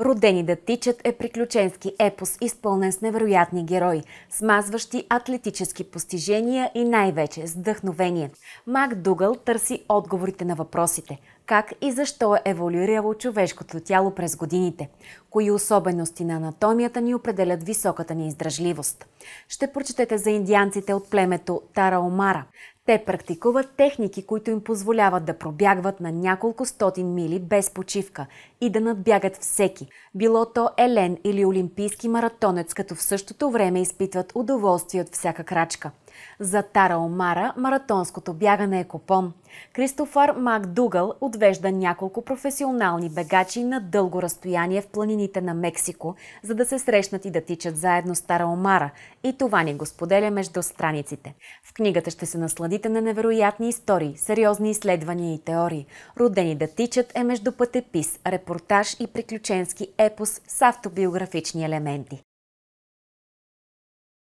Родени да тичат е приключенски епос, изпълнен с невероятни герои, смазващи атлетически постижения и най-вече с вдъхновение. Мак Дугъл търси отговорите на въпросите. Как и защо е еволюирало човешкото тяло през годините? Кои особености на анатомията ни определят високата ни издръжливост? Ще прочетете за индианците от племето Тараомара. Те практикуват техники, които им позволяват да пробягват на няколко стотин мили без почивка и да надбягат всеки, било то елен или олимпийски маратонец, като в същото време изпитват удоволствие от всяка крачка – за Тара Омара маратонското бягане е купон. Кристофър Макдугъл отвежда няколко професионални бегачи на дълго разстояние в планините на Мексико, за да се срещнат и да тичат заедно с Тара Омара. И това ни го споделя между страниците. В книгата ще се насладите на невероятни истории, сериозни изследвания и теории. Родени да тичат е между пътепис, репортаж и приключенски епос с автобиографични елементи.